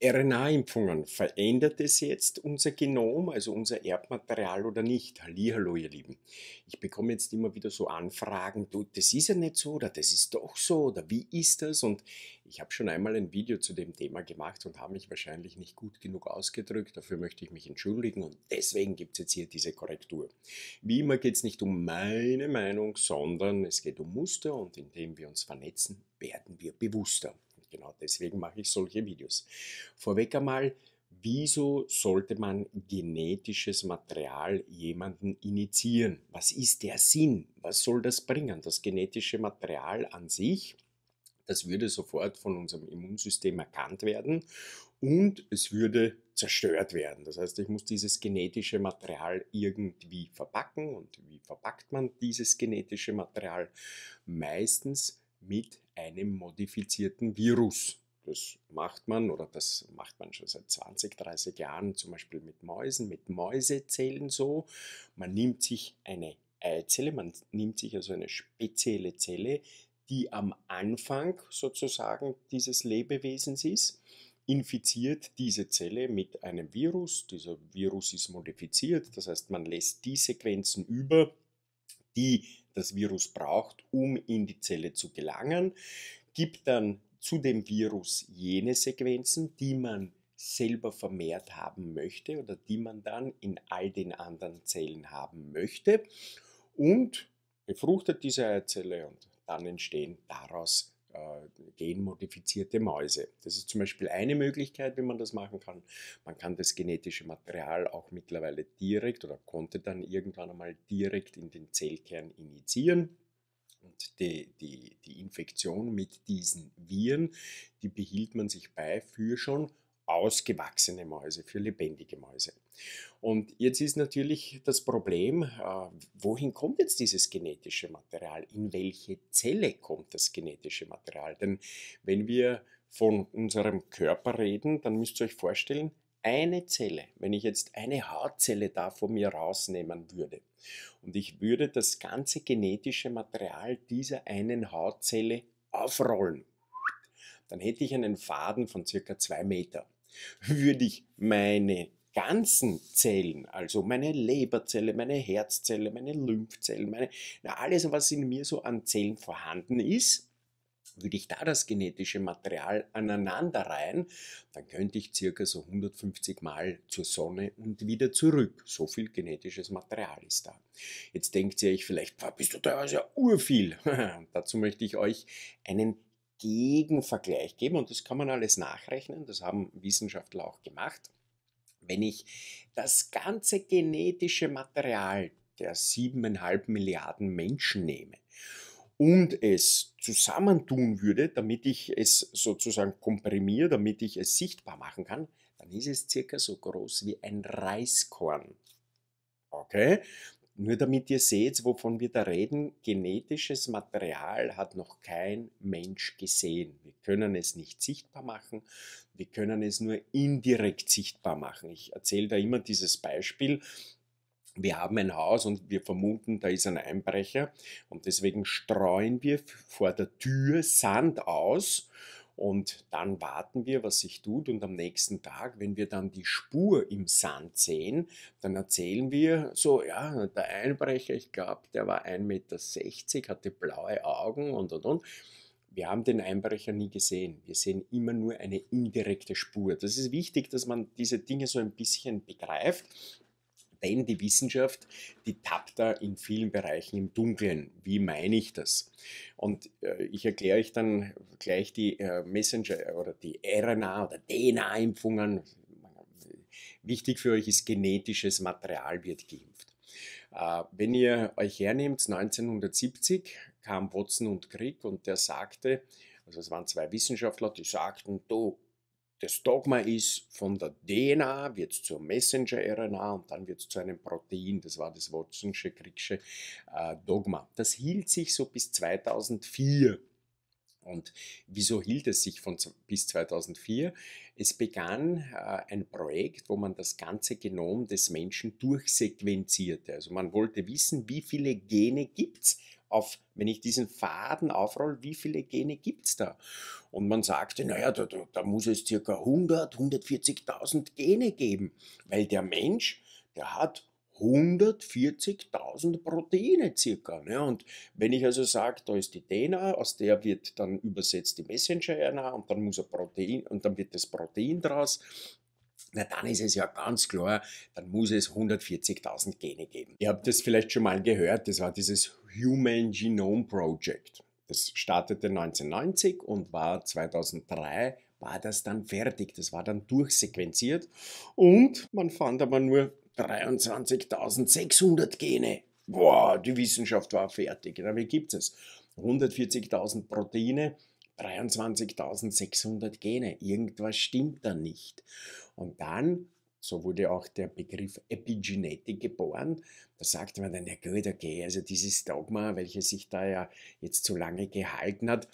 RNA-Impfungen, verändert es jetzt unser Genom, also unser Erbmaterial oder nicht? Hallihallo, ihr Lieben. Ich bekomme jetzt immer wieder so Anfragen, du, das ist ja nicht so oder das ist doch so oder wie ist das? Und ich habe schon einmal ein Video zu dem Thema gemacht und habe mich wahrscheinlich nicht gut genug ausgedrückt. Dafür möchte ich mich entschuldigen und deswegen gibt es jetzt hier diese Korrektur. Wie immer geht es nicht um meine Meinung, sondern es geht um Muster und indem wir uns vernetzen, werden wir bewusster genau deswegen mache ich solche Videos. Vorweg einmal, wieso sollte man genetisches Material jemanden initiieren? Was ist der Sinn? Was soll das bringen? Das genetische Material an sich, das würde sofort von unserem Immunsystem erkannt werden und es würde zerstört werden. Das heißt, ich muss dieses genetische Material irgendwie verpacken. Und wie verpackt man dieses genetische Material? Meistens mit einem modifizierten Virus. Das macht man oder das macht man schon seit 20, 30 Jahren, zum Beispiel mit Mäusen, mit Mäusezellen so. Man nimmt sich eine Eizelle, man nimmt sich also eine spezielle Zelle, die am Anfang sozusagen dieses Lebewesens ist, infiziert diese Zelle mit einem Virus. Dieser Virus ist modifiziert, das heißt, man lässt die Sequenzen über, die das Virus braucht, um in die Zelle zu gelangen, gibt dann zu dem Virus jene Sequenzen, die man selber vermehrt haben möchte oder die man dann in all den anderen Zellen haben möchte und befruchtet diese Eizelle und dann entstehen daraus äh, genmodifizierte Mäuse. Das ist zum Beispiel eine Möglichkeit, wie man das machen kann. Man kann das genetische Material auch mittlerweile direkt oder konnte dann irgendwann einmal direkt in den Zellkern initiieren. Und die, die, die Infektion mit diesen Viren, die behielt man sich bei für schon ausgewachsene Mäuse, für lebendige Mäuse. Und jetzt ist natürlich das Problem, äh, wohin kommt jetzt dieses genetische Material? In welche Zelle kommt das genetische Material? Denn wenn wir von unserem Körper reden, dann müsst ihr euch vorstellen, eine Zelle, wenn ich jetzt eine Haarzelle da von mir rausnehmen würde und ich würde das ganze genetische Material dieser einen Haarzelle aufrollen, dann hätte ich einen Faden von circa zwei Meter. Würde ich meine ganzen Zellen, also meine Leberzelle, meine Herzzelle, meine Lymphzellen, meine, na, alles, was in mir so an Zellen vorhanden ist, würde ich da das genetische Material aneinanderreihen, dann könnte ich circa so 150 Mal zur Sonne und wieder zurück. So viel genetisches Material ist da. Jetzt denkt ihr euch vielleicht, bist du da ja urviel. Und dazu möchte ich euch einen Gegenvergleich geben und das kann man alles nachrechnen. Das haben Wissenschaftler auch gemacht wenn ich das ganze genetische Material der siebeneinhalb Milliarden Menschen nehme und es zusammentun würde, damit ich es sozusagen komprimiere, damit ich es sichtbar machen kann, dann ist es circa so groß wie ein Reiskorn. Okay? Nur damit ihr seht, wovon wir da reden, genetisches Material hat noch kein Mensch gesehen. Wir können es nicht sichtbar machen, wir können es nur indirekt sichtbar machen. Ich erzähle da immer dieses Beispiel. Wir haben ein Haus und wir vermuten, da ist ein Einbrecher und deswegen streuen wir vor der Tür Sand aus und dann warten wir, was sich tut. Und am nächsten Tag, wenn wir dann die Spur im Sand sehen, dann erzählen wir so, ja, der Einbrecher, ich glaube, der war 1,60 Meter, hatte blaue Augen und, und, und. Wir haben den Einbrecher nie gesehen. Wir sehen immer nur eine indirekte Spur. Das ist wichtig, dass man diese Dinge so ein bisschen begreift. Denn die Wissenschaft, die tappt da in vielen Bereichen im Dunkeln. Wie meine ich das? Und äh, ich erkläre euch dann gleich die äh, Messenger oder die RNA oder DNA-Impfungen. Wichtig für euch ist, genetisches Material wird geimpft. Äh, wenn ihr euch hernehmt, 1970 kam Watson und Crick und der sagte, also es waren zwei Wissenschaftler, die sagten, du, das Dogma ist, von der DNA wird es zur Messenger-RNA und dann wird es zu einem Protein. Das war das Watson'sche, Cricksche äh, Dogma. Das hielt sich so bis 2004. Und wieso hielt es sich von bis 2004? Es begann äh, ein Projekt, wo man das ganze Genom des Menschen durchsequenzierte. Also man wollte wissen, wie viele Gene gibt es auf, wenn ich diesen Faden aufrolle, wie viele Gene gibt es da? Und man sagte, naja, da, da, da muss es circa 100, 140.000 Gene geben, weil der Mensch, der hat 140.000 Proteine circa. Ne? Und wenn ich also sage, da ist die DNA, aus der wird dann übersetzt die Messenger-RNA und dann muss ein Protein und dann wird das Protein draus na dann ist es ja ganz klar, dann muss es 140.000 Gene geben. Ihr habt das vielleicht schon mal gehört, das war dieses Human Genome Project. Das startete 1990 und war 2003 war das dann fertig, das war dann durchsequenziert und man fand aber nur 23.600 Gene. Boah, die Wissenschaft war fertig, wie gibt es? 140.000 Proteine, 23.600 Gene, irgendwas stimmt da nicht. Und dann, so wurde auch der Begriff Epigenetik geboren, da sagte man dann, ja gut, okay, also dieses Dogma, welches sich da ja jetzt zu lange gehalten hat,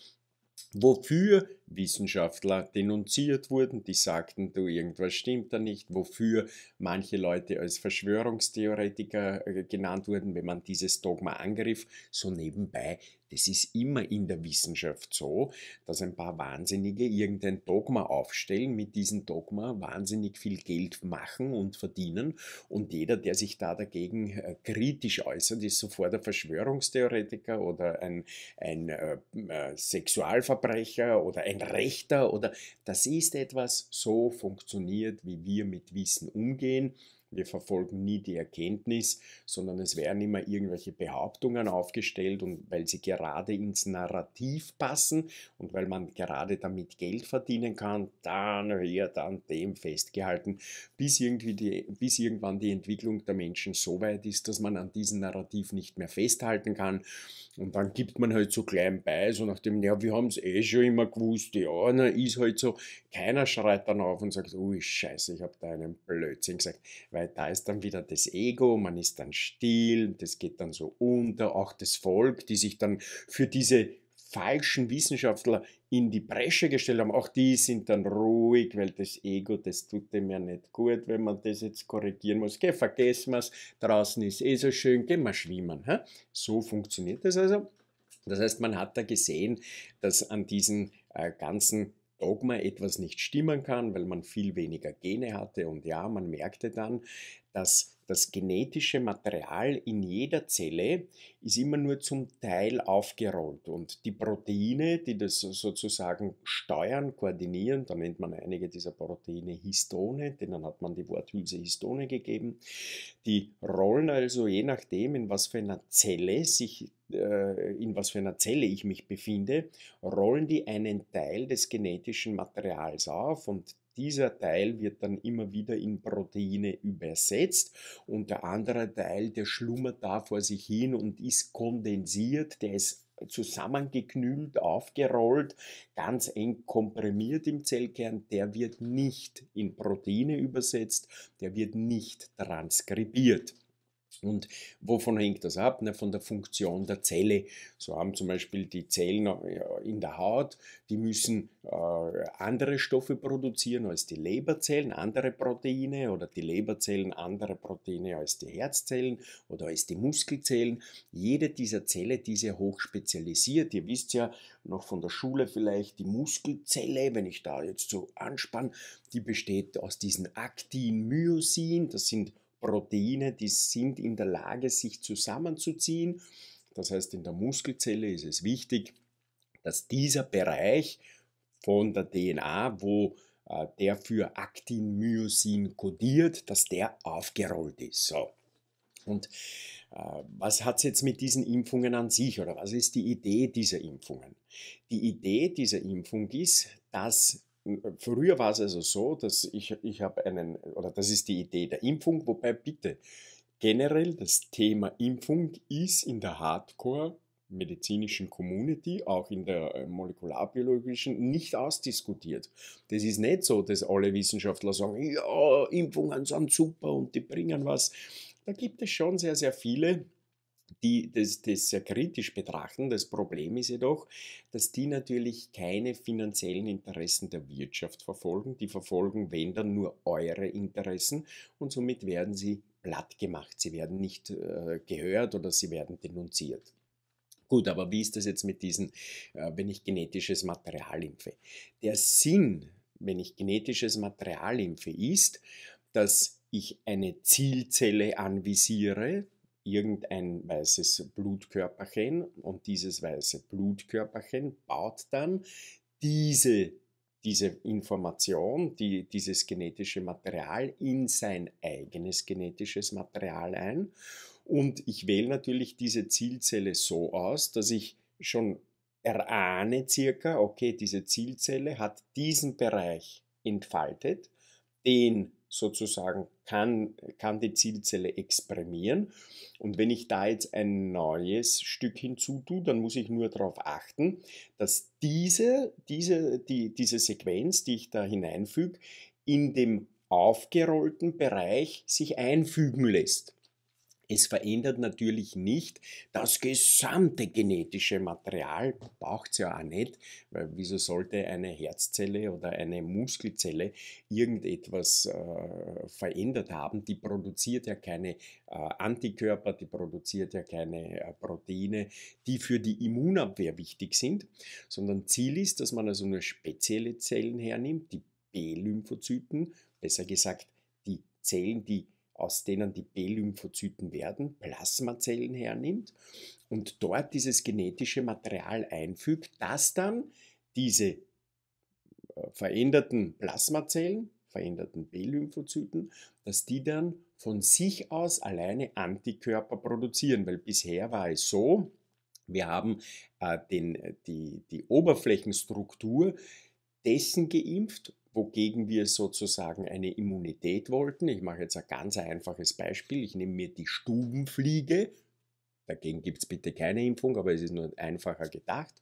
wofür Wissenschaftler denunziert wurden, die sagten, du, irgendwas stimmt da nicht, wofür manche Leute als Verschwörungstheoretiker äh, genannt wurden, wenn man dieses Dogma angriff. So nebenbei, das ist immer in der Wissenschaft so, dass ein paar Wahnsinnige irgendein Dogma aufstellen, mit diesem Dogma wahnsinnig viel Geld machen und verdienen und jeder, der sich da dagegen äh, kritisch äußert, ist sofort der Verschwörungstheoretiker oder ein, ein äh, äh Sexualverbrecher oder ein rechter oder das ist etwas, so funktioniert, wie wir mit Wissen umgehen wir verfolgen nie die Erkenntnis, sondern es werden immer irgendwelche Behauptungen aufgestellt und weil sie gerade ins Narrativ passen und weil man gerade damit Geld verdienen kann, dann wird an dem festgehalten, bis, irgendwie die, bis irgendwann die Entwicklung der Menschen so weit ist, dass man an diesem Narrativ nicht mehr festhalten kann. Und dann gibt man halt so klein bei, so nach dem, ja, wir haben es eh schon immer gewusst, ja, na, ist halt so. Keiner schreit dann auf und sagt, ui, scheiße, ich habe da einen Blödsinn gesagt, weil Öffentlichkeit, da ist dann wieder das Ego, man ist dann still, das geht dann so unter, auch das Volk, die sich dann für diese falschen Wissenschaftler in die Bresche gestellt haben, auch die sind dann ruhig, weil das Ego, das tut dem ja nicht gut, wenn man das jetzt korrigieren muss. Geh, vergessen wir es, draußen ist eh so schön, geh mal schwimmen. Hä? So funktioniert das also. Das heißt, man hat da gesehen, dass an diesen äh, ganzen Dogma etwas nicht stimmen kann, weil man viel weniger Gene hatte und ja, man merkte dann, dass das genetische Material in jeder Zelle ist immer nur zum Teil aufgerollt und die Proteine, die das sozusagen steuern, koordinieren, da nennt man einige dieser Proteine Histone, denen hat man die Worthülse Histone gegeben, die rollen also je nachdem, in was für einer Zelle sich äh, in was für einer Zelle ich mich befinde, rollen die einen Teil des genetischen Materials auf und dieser Teil wird dann immer wieder in Proteine übersetzt und der andere Teil, der schlummert da vor sich hin und ist kondensiert, der ist zusammengeknüllt, aufgerollt, ganz eng komprimiert im Zellkern, der wird nicht in Proteine übersetzt, der wird nicht transkribiert. Und wovon hängt das ab? von der Funktion der Zelle. So haben zum Beispiel die Zellen äh, in der Haut, die müssen äh, andere Stoffe produzieren als die Leberzellen, andere Proteine oder die Leberzellen andere Proteine als die Herzzellen oder als die Muskelzellen. Jede dieser Zelle, die ist ja hochspezialisiert. Ihr wisst ja noch von der Schule vielleicht, die Muskelzelle, wenn ich da jetzt so anspanne, die besteht aus diesen Aktin, Myosin, das sind Proteine, die sind in der Lage, sich zusammenzuziehen. Das heißt, in der Muskelzelle ist es wichtig, dass dieser Bereich von der DNA, wo äh, der für Aktin, Myosin kodiert, dass der aufgerollt ist. So. Und äh, was hat es jetzt mit diesen Impfungen an sich oder was ist die Idee dieser Impfungen? Die Idee dieser Impfung ist, dass Früher war es also so, dass ich, ich habe einen, oder das ist die Idee der Impfung, wobei bitte generell das Thema Impfung ist in der Hardcore medizinischen Community, auch in der äh, molekularbiologischen, nicht ausdiskutiert. Das ist nicht so, dass alle Wissenschaftler sagen, ja, Impfungen sind super und die bringen was. Da gibt es schon sehr, sehr viele, die das, das sehr kritisch betrachten. Das Problem ist jedoch, dass die natürlich keine finanziellen Interessen der Wirtschaft verfolgen. Die verfolgen, wenn dann, nur eure Interessen und somit werden sie platt gemacht. Sie werden nicht äh, gehört oder sie werden denunziert. Gut, aber wie ist das jetzt mit diesen, äh, wenn ich genetisches Material impfe? Der Sinn, wenn ich genetisches Material impfe, ist, dass ich eine Zielzelle anvisiere, irgendein weißes Blutkörperchen und dieses weiße Blutkörperchen baut dann diese, diese Information, die, dieses genetische Material in sein eigenes genetisches Material ein. Und ich wähle natürlich diese Zielzelle so aus, dass ich schon erahne circa, okay, diese Zielzelle hat diesen Bereich entfaltet, den sozusagen kann, kann die Zielzelle exprimieren. Und wenn ich da jetzt ein neues Stück hinzutue, dann muss ich nur darauf achten, dass diese, diese, die, diese Sequenz, die ich da hineinfüge, in dem aufgerollten Bereich sich einfügen lässt. Es verändert natürlich nicht das gesamte genetische Material, braucht es ja auch nicht, weil wieso sollte eine Herzzelle oder eine Muskelzelle irgendetwas äh, verändert haben? Die produziert ja keine äh, Antikörper, die produziert ja keine äh, Proteine, die für die Immunabwehr wichtig sind, sondern Ziel ist, dass man also nur spezielle Zellen hernimmt, die B-Lymphozyten, besser gesagt die Zellen, die aus denen die B-Lymphozyten werden, Plasmazellen hernimmt und dort dieses genetische Material einfügt, das dann diese äh, veränderten Plasmazellen, veränderten B-Lymphozyten, dass die dann von sich aus alleine Antikörper produzieren, weil bisher war es so, wir haben äh, den, äh, die, die Oberflächenstruktur dessen geimpft wogegen wir sozusagen eine Immunität wollten. Ich mache jetzt ein ganz einfaches Beispiel. Ich nehme mir die Stubenfliege. Dagegen gibt es bitte keine Impfung, aber es ist nur einfacher gedacht.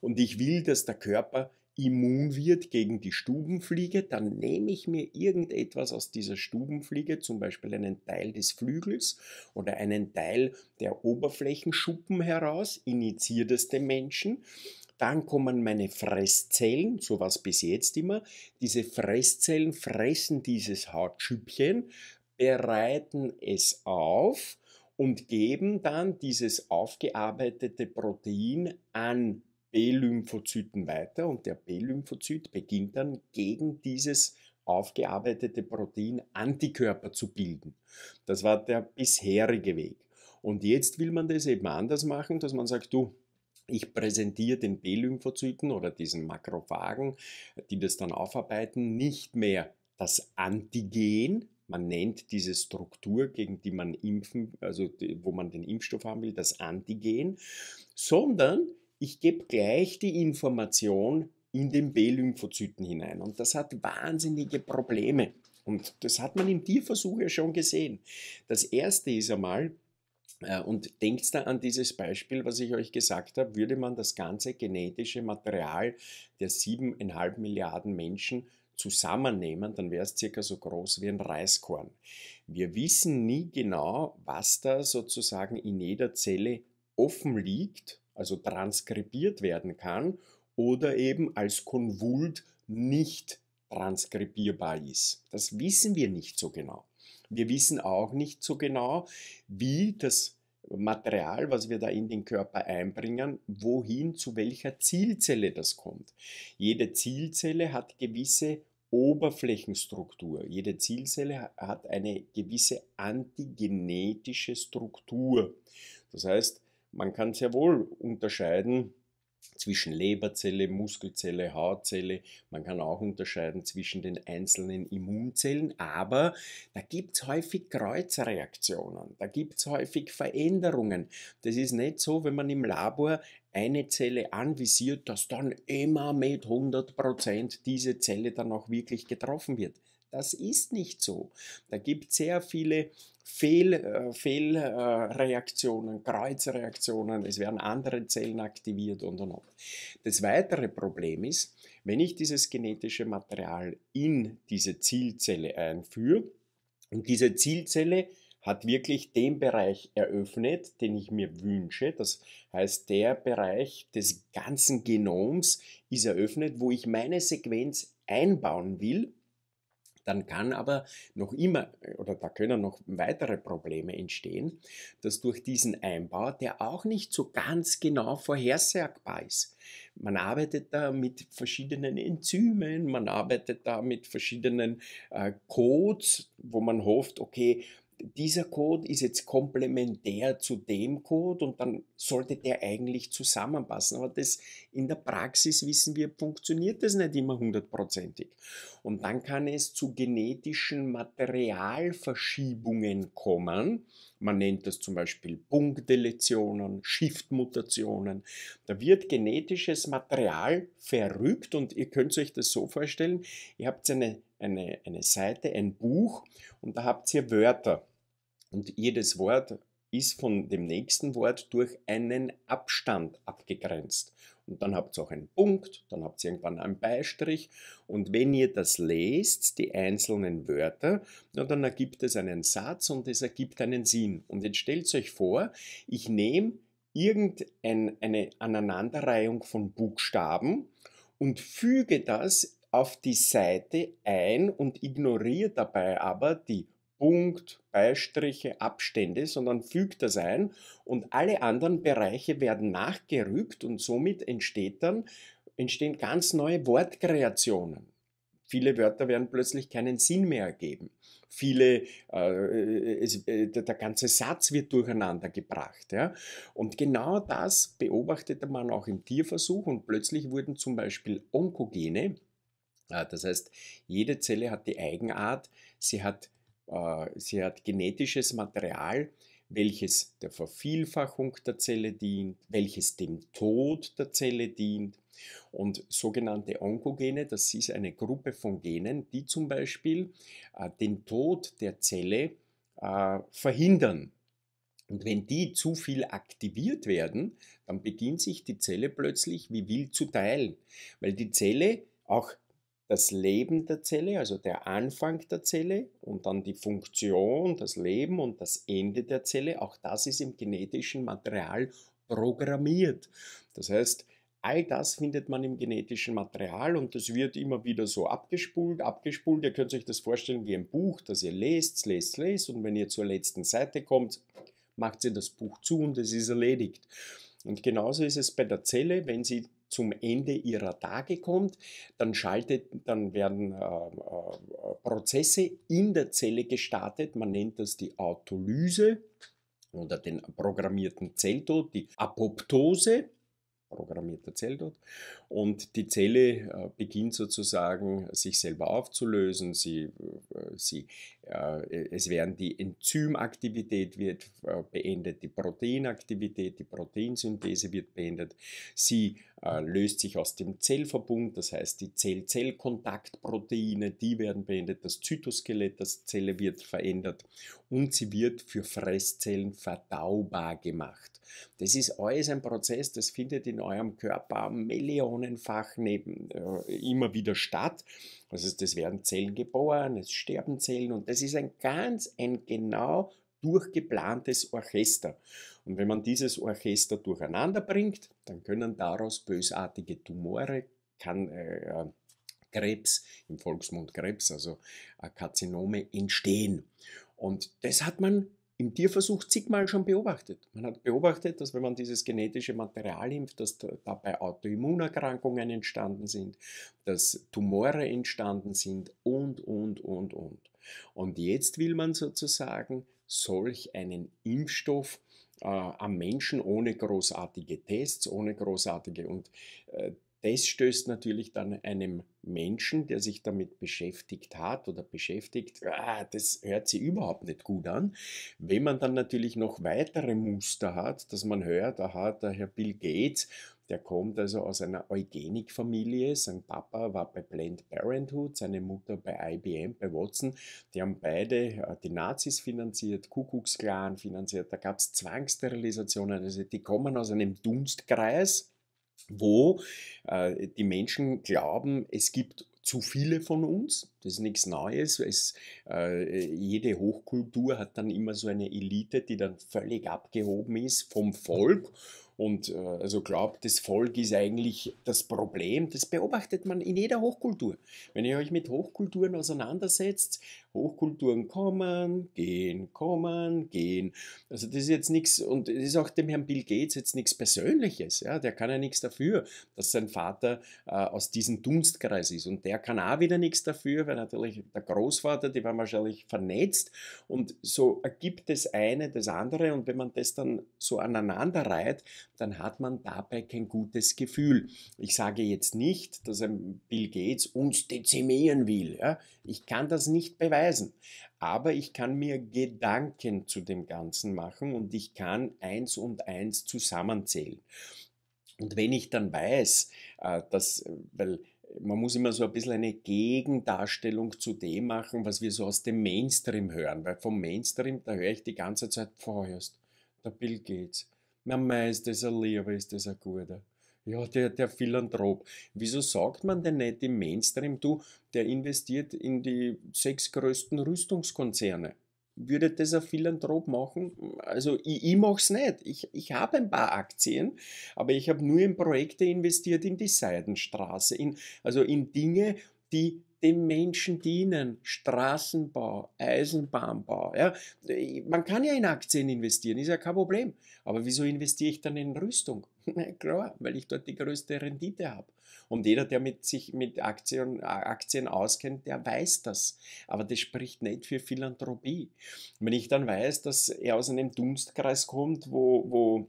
Und ich will, dass der Körper immun wird gegen die Stubenfliege, dann nehme ich mir irgendetwas aus dieser Stubenfliege, zum Beispiel einen Teil des Flügels oder einen Teil der Oberflächenschuppen heraus, initiiere das dem Menschen dann kommen meine Fresszellen, so war es bis jetzt immer. Diese Fresszellen fressen dieses Hautschüppchen, bereiten es auf und geben dann dieses aufgearbeitete Protein an B-Lymphozyten weiter und der B-Lymphozyt beginnt dann gegen dieses aufgearbeitete Protein Antikörper zu bilden. Das war der bisherige Weg. Und jetzt will man das eben anders machen, dass man sagt, du, ich präsentiere den B-Lymphozyten oder diesen Makrophagen, die das dann aufarbeiten, nicht mehr das Antigen, man nennt diese Struktur, gegen die man impfen, also wo man den Impfstoff haben will, das Antigen, sondern ich gebe gleich die Information in den B-Lymphozyten hinein. Und das hat wahnsinnige Probleme. Und das hat man im Tierversuch ja schon gesehen. Das erste ist einmal, äh, und denkt da an dieses Beispiel, was ich euch gesagt habe, würde man das ganze genetische Material der siebeneinhalb Milliarden Menschen zusammennehmen, dann wäre es circa so groß wie ein Reiskorn. Wir wissen nie genau, was da sozusagen in jeder Zelle offen liegt, also transkribiert werden kann oder eben als Konvult nicht transkribierbar ist. Das wissen wir nicht so genau. Wir wissen auch nicht so genau, wie das Material, was wir da in den Körper einbringen, wohin, zu welcher Zielzelle das kommt. Jede Zielzelle hat gewisse Oberflächenstruktur. Jede Zielzelle hat eine gewisse antigenetische Struktur. Das heißt, man kann sehr wohl unterscheiden, zwischen Leberzelle, Muskelzelle, Hautzelle. Man kann auch unterscheiden zwischen den einzelnen Immunzellen, aber da gibt es häufig Kreuzreaktionen, da gibt es häufig Veränderungen. Das ist nicht so, wenn man im Labor eine Zelle anvisiert, dass dann immer mit 100% diese Zelle dann auch wirklich getroffen wird. Das ist nicht so. Da gibt es sehr viele Fehl, äh, Fehlreaktionen, äh, Kreuzreaktionen, es werden andere Zellen aktiviert und und und. Das weitere Problem ist, wenn ich dieses genetische Material in diese Zielzelle einführe und diese Zielzelle hat wirklich den Bereich eröffnet, den ich mir wünsche. Das heißt, der Bereich des ganzen Genoms ist eröffnet, wo ich meine Sequenz einbauen will dann kann aber noch immer äh, oder da können noch weitere Probleme entstehen, dass durch diesen Einbau, der auch nicht so ganz genau vorhersagbar ist. Man arbeitet da mit verschiedenen Enzymen, man arbeitet da mit verschiedenen äh, Codes, wo man hofft, okay, dieser Code ist jetzt komplementär zu dem Code und dann sollte der eigentlich zusammenpassen. Aber das in der Praxis wissen wir, funktioniert das nicht immer hundertprozentig. Und dann kann es zu genetischen Materialverschiebungen kommen, man nennt das zum Beispiel Punktdeletionen, Shiftmutationen. Da wird genetisches Material verrückt und ihr könnt euch das so vorstellen, ihr habt eine, eine, eine Seite, ein Buch und da habt ihr Wörter. Und jedes Wort ist von dem nächsten Wort durch einen Abstand abgegrenzt. Und dann habt ihr auch einen Punkt, dann habt ihr irgendwann einen Beistrich. Und wenn ihr das lest, die einzelnen Wörter, na, dann ergibt es einen Satz und es ergibt einen Sinn. Und jetzt stellt euch vor, ich nehme irgendeine Aneinanderreihung von Buchstaben und füge das auf die Seite ein und ignoriere dabei aber die Punkt, Beistriche, Abstände, sondern fügt das ein und alle anderen Bereiche werden nachgerückt und somit entsteht dann, entstehen ganz neue Wortkreationen. Viele Wörter werden plötzlich keinen Sinn mehr ergeben. Viele, äh, es, äh, der ganze Satz wird durcheinander gebracht. Ja? Und genau das beobachtete man auch im Tierversuch und plötzlich wurden zum Beispiel Onkogene, äh, das heißt, jede Zelle hat die Eigenart, sie hat äh, sie hat genetisches Material, welches der Vervielfachung der Zelle dient, welches dem Tod der Zelle dient. Und sogenannte Onkogene, das ist eine Gruppe von Genen, die zum Beispiel äh, den Tod der Zelle äh, verhindern. Und wenn die zu viel aktiviert werden, dann beginnt sich die Zelle plötzlich wie wild zu teilen, weil die Zelle auch das Leben der Zelle, also der Anfang der Zelle und dann die Funktion, das Leben und das Ende der Zelle, auch das ist im genetischen Material programmiert. Das heißt, all das findet man im genetischen Material und das wird immer wieder so abgespult, abgespult. Ihr könnt euch das vorstellen wie ein Buch, das ihr lest, lest, lest und wenn ihr zur letzten Seite kommt, macht sie das Buch zu und es ist erledigt. Und genauso ist es bei der Zelle, wenn sie zum Ende ihrer Tage kommt, dann schaltet, dann werden äh, äh, Prozesse in der Zelle gestartet. Man nennt das die Autolyse oder den programmierten Zelltod, die Apoptose programmierter Zell dort. Und die Zelle äh, beginnt sozusagen sich selber aufzulösen. Sie, äh, sie, äh, es werden die Enzymaktivität wird beendet, die Proteinaktivität, die Proteinsynthese wird beendet. Sie löst sich aus dem Zellverbund, das heißt die Zell-Zell-Kontaktproteine, die werden beendet, das Zytoskelett der Zelle wird verändert und sie wird für Fresszellen verdaubar gemacht. Das ist alles ein Prozess, das findet in eurem Körper millionenfach neben, äh, immer wieder statt. Also es werden Zellen geboren, es sterben Zellen und das ist ein ganz, ein genau durchgeplantes Orchester. Und wenn man dieses Orchester durcheinander bringt, dann können daraus bösartige Tumore, kann, äh, Krebs, im Volksmund Krebs, also Karzinome entstehen. Und das hat man im Tierversuch zigmal schon beobachtet. Man hat beobachtet, dass wenn man dieses genetische Material impft, dass dabei Autoimmunerkrankungen entstanden sind, dass Tumore entstanden sind und, und, und, und. Und jetzt will man sozusagen solch einen Impfstoff äh, am Menschen ohne großartige Tests, ohne großartige und äh, das stößt natürlich dann einem Menschen, der sich damit beschäftigt hat oder beschäftigt, ah, das hört sich überhaupt nicht gut an. Wenn man dann natürlich noch weitere Muster hat, dass man hört, aha, der Herr Bill Gates, der kommt also aus einer Eugenikfamilie. Sein Papa war bei Planned Parenthood, seine Mutter bei IBM, bei Watson. Die haben beide äh, die Nazis finanziert, Kuckucksklan finanziert. Da gab es Zwangssterilisationen. Also die kommen aus einem Dunstkreis wo äh, die Menschen glauben, es gibt zu viele von uns. Das ist nichts Neues. Es, äh, jede Hochkultur hat dann immer so eine Elite, die dann völlig abgehoben ist vom Volk und äh, also glaubt, das Volk ist eigentlich das Problem. Das beobachtet man in jeder Hochkultur. Wenn ihr euch mit Hochkulturen auseinandersetzt Hochkulturen kommen, gehen, kommen, gehen. Also das ist jetzt nichts, und es ist auch dem Herrn Bill Gates jetzt nichts Persönliches. Ja? Der kann ja nichts dafür, dass sein Vater äh, aus diesem Dunstkreis ist. Und der kann auch wieder nichts dafür, weil natürlich der Großvater, die war wahrscheinlich vernetzt. Und so ergibt das eine das andere. Und wenn man das dann so aneinander reiht, dann hat man dabei kein gutes Gefühl. Ich sage jetzt nicht, dass ein Bill Gates uns dezimieren will. Ja? Ich kann das nicht beweisen beweisen. Aber ich kann mir Gedanken zu dem Ganzen machen und ich kann eins und eins zusammenzählen. Und wenn ich dann weiß, äh, dass, weil man muss immer so ein bisschen eine Gegendarstellung zu dem machen, was wir so aus dem Mainstream hören, weil vom Mainstream, da höre ich die ganze Zeit vorerst, der Bill Gates, na meist ist ein lieber, ist das ein guter. Ja, der, der Philanthrop. Wieso sagt man denn nicht im Mainstream, du, der investiert in die sechs größten Rüstungskonzerne? Würde das ein Philanthrop machen? Also ich, ich mache es nicht. Ich, ich habe ein paar Aktien, aber ich habe nur in Projekte investiert, in die Seidenstraße, in, also in Dinge, die dem Menschen dienen. Straßenbau, Eisenbahnbau. Ja. Man kann ja in Aktien investieren, ist ja kein Problem. Aber wieso investiere ich dann in Rüstung? Na klar, weil ich dort die größte Rendite habe. Und jeder, der mit sich mit Aktien, Aktien auskennt, der weiß das. Aber das spricht nicht für Philanthropie. Wenn ich dann weiß, dass er aus einem Dunstkreis kommt, wo, wo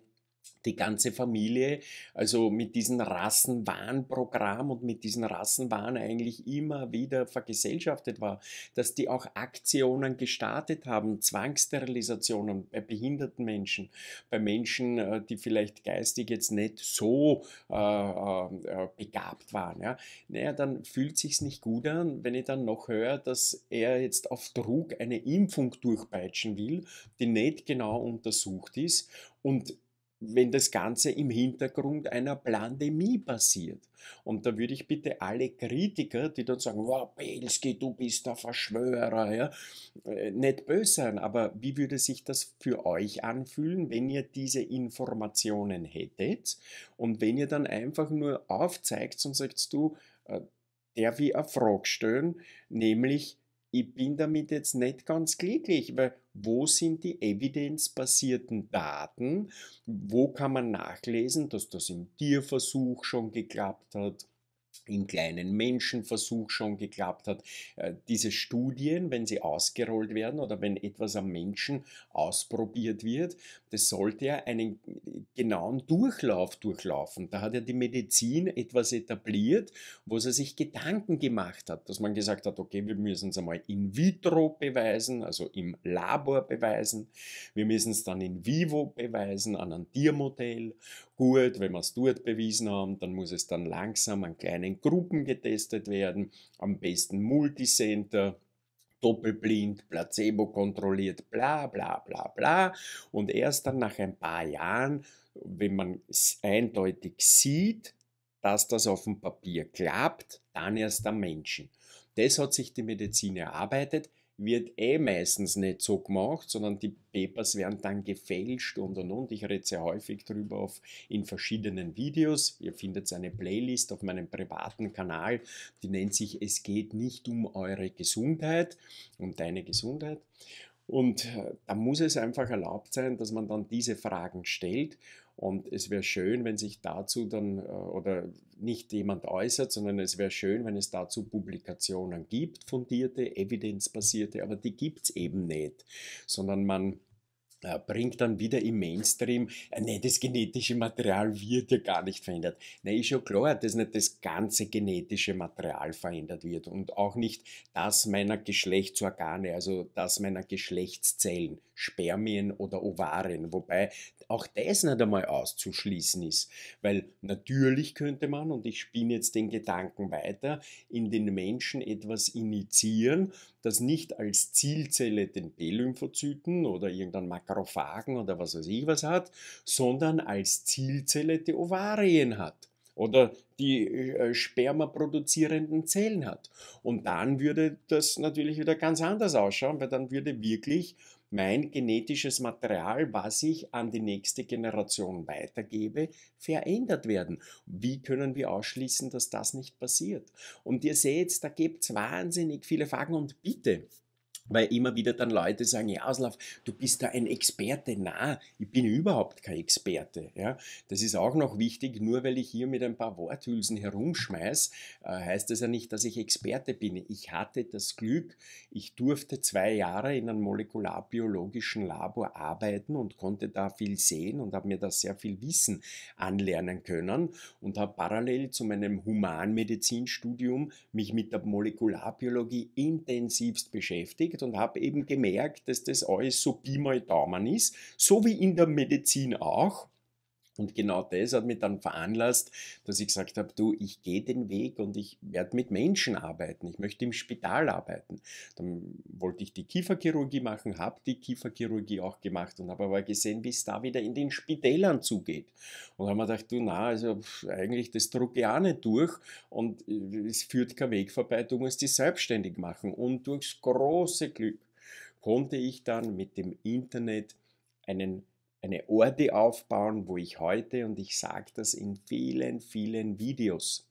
die ganze Familie, also mit diesem Rassenwahnprogramm und mit diesem Rassenwahn eigentlich immer wieder vergesellschaftet war, dass die auch Aktionen gestartet haben, Zwangssterilisationen bei behinderten Menschen, bei Menschen, äh, die vielleicht geistig jetzt nicht so äh, äh, äh, begabt waren. Ja. Naja, dann fühlt sich's nicht gut an, wenn ich dann noch höre, dass er jetzt auf Druck eine Impfung durchpeitschen will, die nicht genau untersucht ist und wenn das Ganze im Hintergrund einer Pandemie passiert. Und da würde ich bitte alle Kritiker, die dann sagen, wow, Pelski, du bist der Verschwörer, ja, äh, nicht böse sein, aber wie würde sich das für euch anfühlen, wenn ihr diese Informationen hättet und wenn ihr dann einfach nur aufzeigt und sagst du, äh, der wie eine Frage stellen, nämlich ich bin damit jetzt nicht ganz glücklich, weil wo sind die evidenzbasierten Daten? Wo kann man nachlesen, dass das im Tierversuch schon geklappt hat? in kleinen Menschenversuch schon geklappt hat. Äh, diese Studien, wenn sie ausgerollt werden oder wenn etwas am Menschen ausprobiert wird, das sollte ja einen genauen Durchlauf durchlaufen. Da hat ja die Medizin etwas etabliert, wo sie sich Gedanken gemacht hat, dass man gesagt hat, okay, wir müssen es einmal in vitro beweisen, also im Labor beweisen, wir müssen es dann in vivo beweisen, an einem Tiermodell gut, wenn wir es dort bewiesen haben, dann muss es dann langsam an kleinen Gruppen getestet werden, am besten Multicenter, doppelblind, placebo kontrolliert, bla bla bla bla. Und erst dann nach ein paar Jahren, wenn man eindeutig sieht, dass das auf dem Papier klappt, dann erst am Menschen. Das hat sich die Medizin erarbeitet wird eh meistens nicht so gemacht, sondern die Papers werden dann gefälscht und und und. Ich rede sehr häufig darüber auf, in verschiedenen Videos. Ihr findet eine Playlist auf meinem privaten Kanal, die nennt sich Es geht nicht um eure Gesundheit, um deine Gesundheit. Und äh, da muss es einfach erlaubt sein, dass man dann diese Fragen stellt. Und es wäre schön, wenn sich dazu dann äh, oder nicht jemand äußert, sondern es wäre schön, wenn es dazu Publikationen gibt, fundierte, evidenzbasierte, aber die gibt es eben nicht, sondern man äh, bringt dann wieder im Mainstream, äh, nee, das genetische Material wird ja gar nicht verändert. Nee, ist ja klar, dass nicht das ganze genetische Material verändert wird und auch nicht das meiner Geschlechtsorgane, also das meiner Geschlechtszellen, Spermien oder Ovarien, wobei auch das nicht einmal auszuschließen ist, weil natürlich könnte man, und ich spinne jetzt den Gedanken weiter, in den Menschen etwas initiieren, das nicht als Zielzelle den B-Lymphozyten oder irgendein Makro Makrophagen oder was weiß ich was hat, sondern als Zielzelle die Ovarien hat oder die äh, Sperma produzierenden Zellen hat. Und dann würde das natürlich wieder ganz anders ausschauen, weil dann würde wirklich mein genetisches Material, was ich an die nächste Generation weitergebe, verändert werden. Wie können wir ausschließen, dass das nicht passiert? Und ihr seht, da gibt es wahnsinnig viele Fragen und bitte, weil immer wieder dann Leute sagen, ja, Auslauf, du bist da ein Experte. Na, ich bin überhaupt kein Experte. Ja, das ist auch noch wichtig. Nur weil ich hier mit ein paar Worthülsen herumschmeiß, äh, heißt das ja nicht, dass ich Experte bin. Ich hatte das Glück, ich durfte zwei Jahre in einem molekularbiologischen Labor arbeiten und konnte da viel sehen und habe mir da sehr viel Wissen anlernen können und habe parallel zu meinem Humanmedizinstudium mich mit der Molekularbiologie intensivst beschäftigt beschäftigt und habe eben gemerkt, dass das alles so Pi mal Daumen ist, so wie in der Medizin auch. Und genau das hat mich dann veranlasst, dass ich gesagt habe, du, ich gehe den Weg und ich werde mit Menschen arbeiten. Ich möchte im Spital arbeiten. Dann wollte ich die Kieferchirurgie machen, habe die Kieferchirurgie auch gemacht und habe aber gesehen, wie es da wieder in den Spitälern zugeht. Und habe mir gedacht, du, na, also eigentlich das drucke ich auch nicht durch und äh, es führt kein Weg vorbei, du musst dich selbstständig machen. Und durchs große Glück konnte ich dann mit dem Internet einen eine Orte aufbauen, wo ich heute, und ich sage das in vielen, vielen Videos,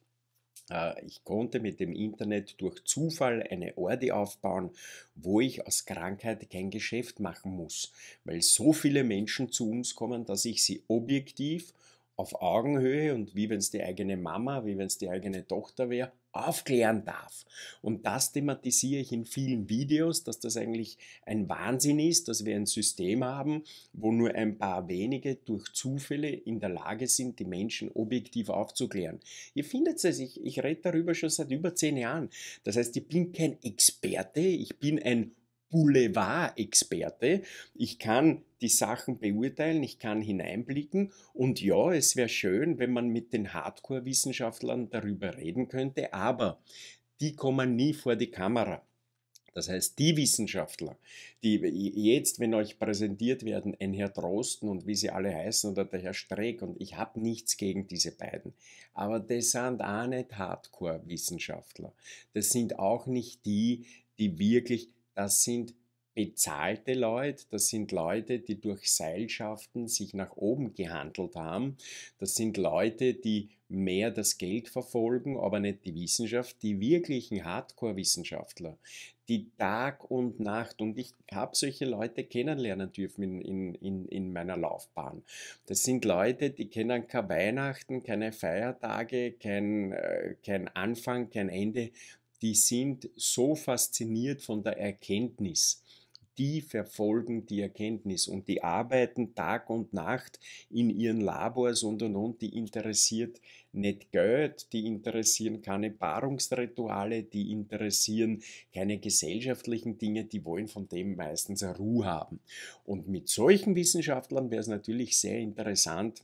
äh, ich konnte mit dem Internet durch Zufall eine Orde aufbauen, wo ich aus Krankheit kein Geschäft machen muss, weil so viele Menschen zu uns kommen, dass ich sie objektiv auf Augenhöhe und wie wenn es die eigene Mama, wie wenn es die eigene Tochter wäre, aufklären darf. Und das thematisiere ich in vielen Videos, dass das eigentlich ein Wahnsinn ist, dass wir ein System haben, wo nur ein paar wenige durch Zufälle in der Lage sind, die Menschen objektiv aufzuklären. Ihr findet es, ich, ich rede darüber schon seit über zehn Jahren. Das heißt, ich bin kein Experte, ich bin ein Boulevard-Experte. Ich kann die Sachen beurteilen, ich kann hineinblicken und ja, es wäre schön, wenn man mit den Hardcore-Wissenschaftlern darüber reden könnte, aber die kommen nie vor die Kamera. Das heißt, die Wissenschaftler, die jetzt, wenn euch präsentiert werden, ein Herr Drosten und wie sie alle heißen oder der Herr Streeck und ich habe nichts gegen diese beiden, aber das sind auch nicht Hardcore-Wissenschaftler. Das sind auch nicht die, die wirklich, das sind bezahlte Leute, das sind Leute, die durch Seilschaften sich nach oben gehandelt haben, das sind Leute, die mehr das Geld verfolgen, aber nicht die Wissenschaft, die wirklichen Hardcore-Wissenschaftler, die Tag und Nacht, und ich habe solche Leute kennenlernen dürfen in, in, in, in meiner Laufbahn. Das sind Leute, die kennen kein Weihnachten, keine Feiertage, kein, äh, kein Anfang, kein Ende, die sind so fasziniert von der Erkenntnis die verfolgen die Erkenntnis und die arbeiten Tag und Nacht in ihren Labors und und und, die interessiert nicht Geld, die interessieren keine Paarungsrituale, die interessieren keine gesellschaftlichen Dinge, die wollen von dem meistens Ruhe haben. Und mit solchen Wissenschaftlern wäre es natürlich sehr interessant,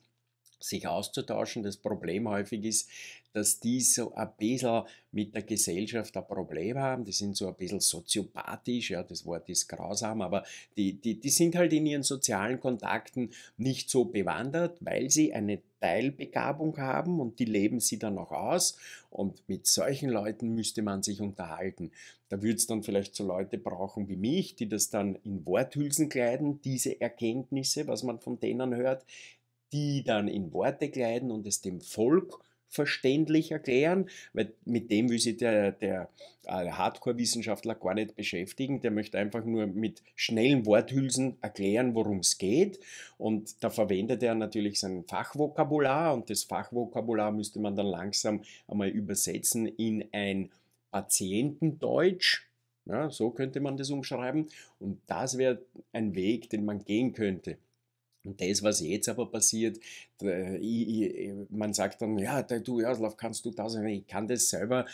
sich auszutauschen. Das Problem häufig ist, dass die so ein bisschen mit der Gesellschaft ein Problem haben. Die sind so ein bisschen soziopathisch, ja, das Wort ist grausam, aber die, die, die sind halt in ihren sozialen Kontakten nicht so bewandert, weil sie eine Teilbegabung haben und die leben sie dann auch aus. Und mit solchen Leuten müsste man sich unterhalten. Da würde es dann vielleicht so Leute brauchen wie mich, die das dann in Worthülsen kleiden, diese Erkenntnisse, was man von denen hört, die dann in Worte kleiden und es dem Volk verständlich erklären, weil mit dem will sich der, der äh, Hardcore-Wissenschaftler gar nicht beschäftigen. Der möchte einfach nur mit schnellen Worthülsen erklären, worum es geht. Und da verwendet er natürlich sein Fachvokabular und das Fachvokabular müsste man dann langsam einmal übersetzen in ein Patientendeutsch. Ja, so könnte man das umschreiben. Und das wäre ein Weg, den man gehen könnte. Und das, was jetzt aber passiert, ich, äh, ich, äh, man sagt dann, ja, du Jaroslav, kannst du das? Äh, ich kann das selber,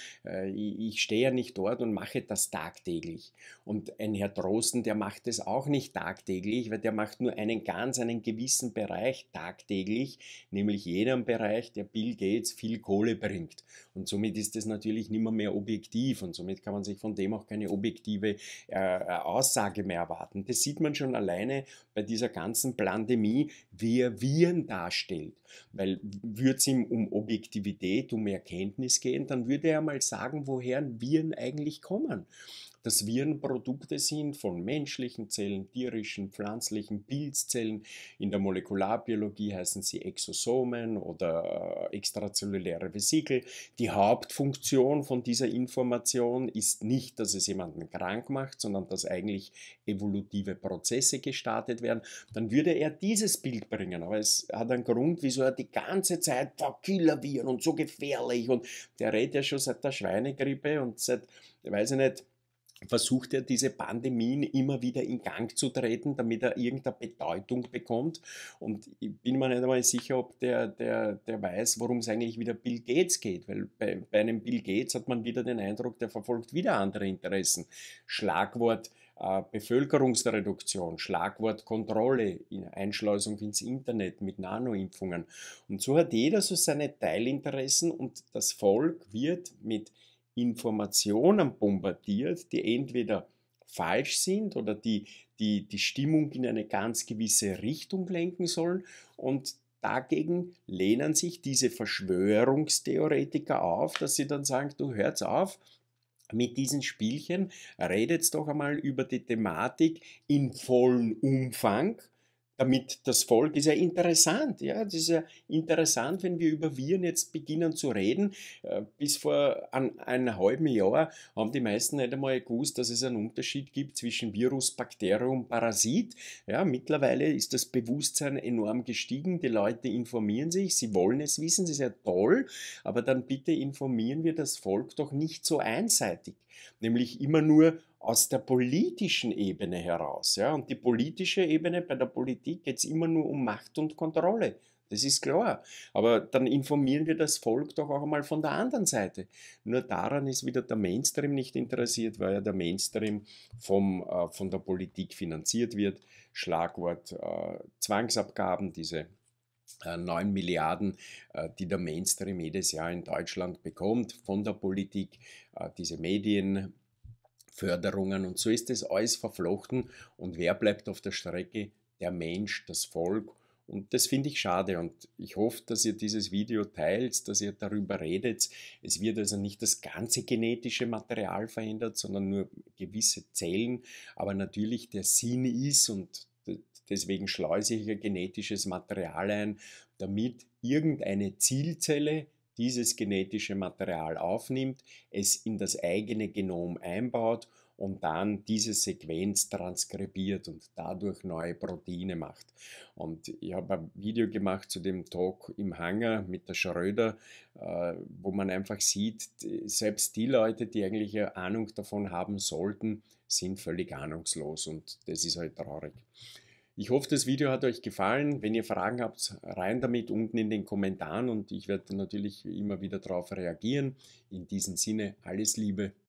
ich stehe ja nicht dort und mache das tagtäglich. Und ein Herr Drosten, der macht das auch nicht tagtäglich, weil der macht nur einen ganz, einen gewissen Bereich tagtäglich, nämlich jenen Bereich, der Bill Gates viel Kohle bringt. Und somit ist das natürlich nimmer mehr objektiv und somit kann man sich von dem auch keine objektive äh, Aussage mehr erwarten. Das sieht man schon alleine bei dieser ganzen Pandemie, wie Viren dastehen fehlt. Weil würde es ihm um Objektivität, um Erkenntnis gehen, dann würde er mal sagen, woher Viren eigentlich kommen dass Viren Produkte sind von menschlichen Zellen, tierischen, pflanzlichen Pilzzellen. In der Molekularbiologie heißen sie Exosomen oder äh, extrazelluläre Vesikel. Die Hauptfunktion von dieser Information ist nicht, dass es jemanden krank macht, sondern dass eigentlich evolutive Prozesse gestartet werden. Dann würde er dieses Bild bringen, aber es hat einen Grund, wieso er die ganze Zeit vor Killerviren und so gefährlich und der redet ja schon seit der Schweinegrippe und seit, weiß ich nicht, versucht er diese Pandemien immer wieder in Gang zu treten, damit er irgendeine Bedeutung bekommt. Und ich bin mir nicht einmal sicher, ob der, der, der weiß, worum es eigentlich wieder Bill Gates geht. Weil bei, bei einem Bill Gates hat man wieder den Eindruck, der verfolgt wieder andere Interessen. Schlagwort äh, Bevölkerungsreduktion, Schlagwort Kontrolle, Einschleusung ins Internet mit Nanoimpfungen. Und so hat jeder so seine Teilinteressen und das Volk wird mit Informationen bombardiert, die entweder falsch sind oder die, die die Stimmung in eine ganz gewisse Richtung lenken sollen. Und dagegen lehnen sich diese Verschwörungstheoretiker auf, dass sie dann sagen, du hörst auf, mit diesen Spielchen, redet doch einmal über die Thematik in vollen Umfang damit das Volk ist ja interessant. Ja, das ist ja interessant, wenn wir über Viren jetzt beginnen zu reden. Äh, bis vor an, einem halben Jahr haben die meisten nicht einmal gewusst, dass es einen Unterschied gibt zwischen Virus, Bakterium, Parasit. Ja, mittlerweile ist das Bewusstsein enorm gestiegen. Die Leute informieren sich, sie wollen es wissen, das ist ja toll, aber dann bitte informieren wir das Volk doch nicht so einseitig nämlich immer nur aus der politischen Ebene heraus. Ja? Und die politische Ebene bei der Politik geht es immer nur um Macht und Kontrolle. Das ist klar. Aber dann informieren wir das Volk doch auch mal von der anderen Seite. Nur daran ist wieder der Mainstream nicht interessiert, weil ja der Mainstream vom, äh, von der Politik finanziert wird. Schlagwort äh, Zwangsabgaben, diese 9 äh, Milliarden, äh, die der Mainstream jedes Jahr in Deutschland bekommt von der Politik, äh, diese Medien, Förderungen und so ist das alles verflochten und wer bleibt auf der Strecke? Der Mensch, das Volk und das finde ich schade und ich hoffe, dass ihr dieses Video teilt, dass ihr darüber redet. Es wird also nicht das ganze genetische Material verändert, sondern nur gewisse Zellen, aber natürlich der Sinn ist und Deswegen schleuse ich ja genetisches Material ein, damit irgendeine Zielzelle dieses genetische Material aufnimmt, es in das eigene Genom einbaut und dann diese Sequenz transkribiert und dadurch neue Proteine macht. Und ich habe ein Video gemacht zu dem Talk im Hangar mit der Schröder, äh, wo man einfach sieht, selbst die Leute, die eigentlich eine Ahnung davon haben sollten, sind völlig ahnungslos und das ist halt traurig. Ich hoffe, das Video hat euch gefallen. Wenn ihr Fragen habt, rein damit unten in den Kommentaren und ich werde natürlich immer wieder darauf reagieren. In diesem Sinne, alles Liebe.